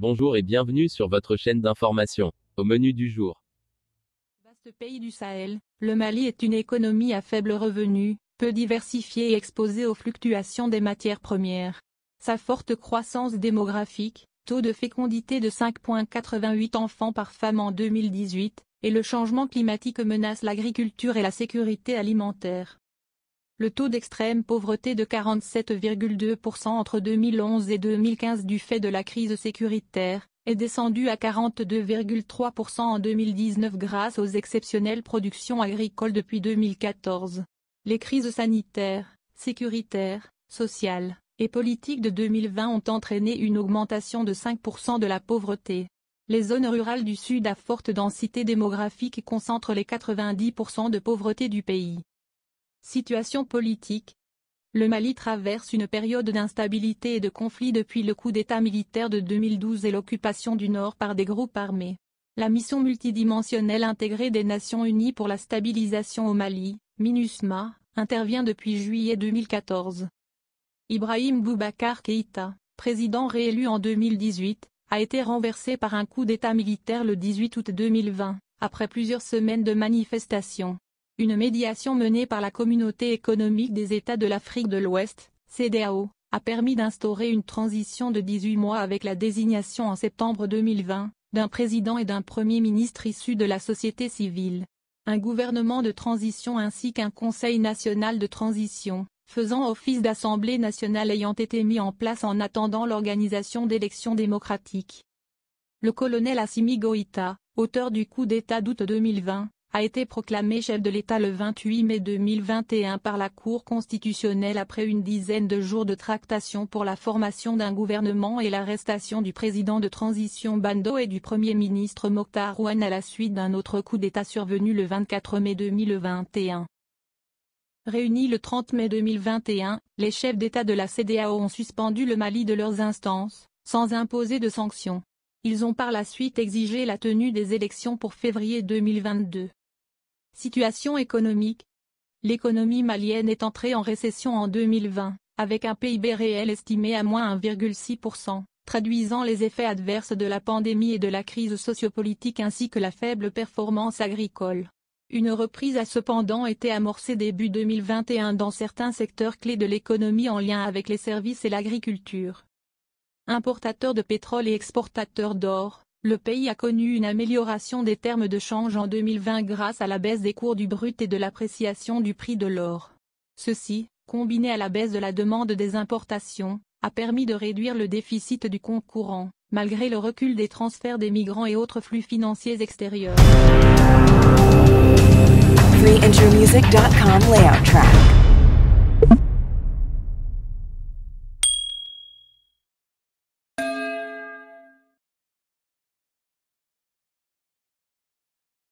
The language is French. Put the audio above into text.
Bonjour et bienvenue sur votre chaîne d'information. Au menu du jour. Vaste pays du Sahel, le Mali est une économie à faible revenu, peu diversifiée et exposée aux fluctuations des matières premières. Sa forte croissance démographique, taux de fécondité de 5,88 enfants par femme en 2018, et le changement climatique menacent l'agriculture et la sécurité alimentaire. Le taux d'extrême pauvreté de 47,2% entre 2011 et 2015 du fait de la crise sécuritaire, est descendu à 42,3% en 2019 grâce aux exceptionnelles productions agricoles depuis 2014. Les crises sanitaires, sécuritaires, sociales et politiques de 2020 ont entraîné une augmentation de 5% de la pauvreté. Les zones rurales du Sud à forte densité démographique concentrent les 90% de pauvreté du pays. Situation politique. Le Mali traverse une période d'instabilité et de conflit depuis le coup d'État militaire de 2012 et l'occupation du Nord par des groupes armés. La mission multidimensionnelle intégrée des Nations Unies pour la stabilisation au Mali, MINUSMA, intervient depuis juillet 2014. Ibrahim Boubacar Keïta, président réélu en 2018, a été renversé par un coup d'État militaire le 18 août 2020, après plusieurs semaines de manifestations une médiation menée par la Communauté économique des États de l'Afrique de l'Ouest, CDAO, a permis d'instaurer une transition de 18 mois avec la désignation en septembre 2020 d'un président et d'un premier ministre issus de la société civile. Un gouvernement de transition ainsi qu'un conseil national de transition, faisant office d'assemblée nationale ayant été mis en place en attendant l'organisation d'élections démocratiques. Le colonel Assimi Goïta, auteur du coup d'État d'août 2020, a été proclamé chef de l'État le 28 mai 2021 par la Cour constitutionnelle après une dizaine de jours de tractation pour la formation d'un gouvernement et l'arrestation du président de transition Bando et du Premier ministre Mokhtar Ouane à la suite d'un autre coup d'État survenu le 24 mai 2021. Réunis le 30 mai 2021, les chefs d'État de la CDAO ont suspendu le Mali de leurs instances, sans imposer de sanctions. Ils ont par la suite exigé la tenue des élections pour février 2022. Situation économique L'économie malienne est entrée en récession en 2020, avec un PIB réel estimé à moins 1,6%, traduisant les effets adverses de la pandémie et de la crise sociopolitique ainsi que la faible performance agricole. Une reprise a cependant été amorcée début 2021 dans certains secteurs clés de l'économie en lien avec les services et l'agriculture. Importateurs de pétrole et exportateur d'or, le pays a connu une amélioration des termes de change en 2020 grâce à la baisse des cours du brut et de l'appréciation du prix de l'or. Ceci, combiné à la baisse de la demande des importations, a permis de réduire le déficit du compte courant, malgré le recul des transferts des migrants et autres flux financiers extérieurs.